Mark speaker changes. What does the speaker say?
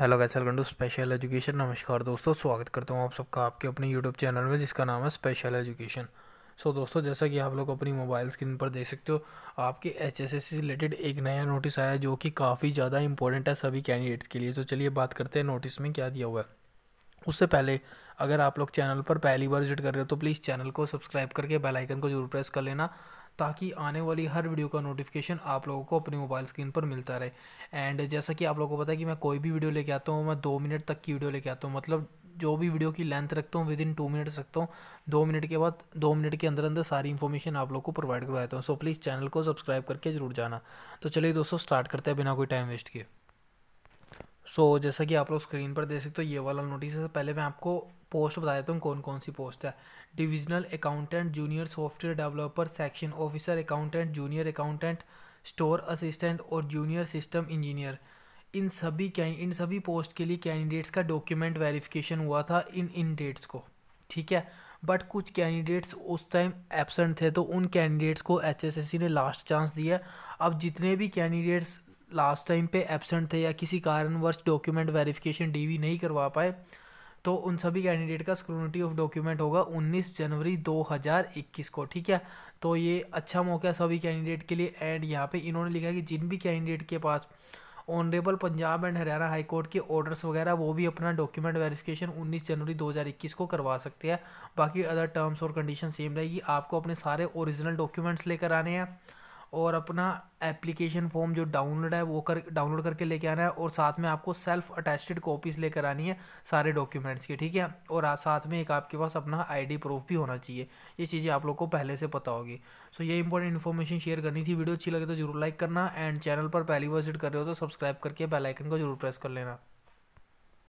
Speaker 1: hello guys welcome to special education नमस्कार दोस्तों स्वागत करता हूँ आप सबका आपके अपने यूट्यूब चैनल में जिसका नाम है स्पेशल एजुकेशन सो दोस्तों जैसा कि आप लोग अपनी मोबाइल स्क्रीन पर देख सकते हो आपके एच एस से रिलेटेड एक नया नोटिस आया जो कि काफ़ी ज़्यादा इंपॉर्टेंट है सभी कैंडिडेट्स के लिए तो चलिए बात करते हैं नोटिस में क्या दिया हुआ है उससे पहले अगर आप लोग चैनल पर पहली बार विजिट कर रहे हो तो प्लीज़ चैनल को सब्सक्राइब करके बेल आइकन को जरूर प्रेस कर लेना ताकि आने वाली हर वीडियो का नोटिफिकेशन आप लोगों को अपने मोबाइल स्क्रीन पर मिलता रहे एंड जैसा कि आप लोगों को पता है कि मैं कोई भी वीडियो लेके आता हूँ मैं दो मिनट तक की वीडियो लेके आता हूँ मतलब जो भी वीडियो की लेंथ रखता हूँ विद इन टू मिनट्स रखता हूँ दो मिनट के बाद दो मिनट के अंदर अंदर सारी इन्फॉर्मेशन आप लोग को प्रोवाइड करवाता हूँ सो प्लीज़ चैनल को सब्सक्राइब करके जरूर जाना तो चलिए दोस्तों स्टार्ट करते हैं बिना कोई टाइम वेस्ट किए सो so, जैसा कि आप लोग स्क्रीन पर देख सकते हो ये वाला नोटिस है पहले मैं आपको पोस्ट बता देता हूँ कौन कौन सी पोस्ट है divisional accountant junior software developer section officer accountant junior accountant store assistant और जूनियर सिस्टम इंजीनियर इन सभी इन सभी पोस्ट के लिए कैंडिडेट्स का डॉक्यूमेंट वेरिफिकेशन हुआ था इन इन डेट्स को ठीक है बट कुछ कैंडिडेट्स उस टाइम एबसेंट थे तो उन कैंडिडेट्स को एच ने लास्ट चांस दिया अब जितने भी कैंडिडेट्स लास्ट टाइम पे एबसेंट थे या किसी कारणवश डॉक्यूमेंट वेरिफिकेशन डीवी नहीं करवा पाए तो उन सभी कैंडिडेट का स्क्रूनिटी ऑफ डॉक्यूमेंट होगा 19 जनवरी 2021 को ठीक है तो ये अच्छा मौका है सभी कैंडिडेट के लिए एंड यहाँ पे इन्होंने लिखा है कि जिन भी कैंडिडेट के पास honourable Punjab and Haryana high court के ऑर्डर्स वगैरह वो भी अपना डॉक्यूमेंट वेरिफिकेशन 19 जनवरी 2021 को करवा सकते हैं बाकी अदर टर्म्स और कंडीशन सेम रहेगी आपको अपने सारे ओरिजिनल डॉक्यूमेंट्स लेकर आने हैं और अपना एप्लीकेशन फॉर्म जो डाउनलोड है वो कर डाउनलोड करके लेके आना है और साथ में आपको सेल्फ अटैचड कॉपीज़ लेकर आनी है सारे डॉक्यूमेंट्स की ठीक है और साथ में एक आपके पास अपना आईडी प्रूफ भी होना चाहिए ये चीज़ें आप लोग को पहले से पता होगी सो ये इंपॉर्टेंट इन्फॉर्मेशन शेयर करनी थी वीडियो अच्छी लगे तो जरूर लाइक करना एंड चैनल पर पहली बार विजिट कर रहे हो तो सब्सक्राइब करके बेलाइकन को जरूर प्रेस कर लेना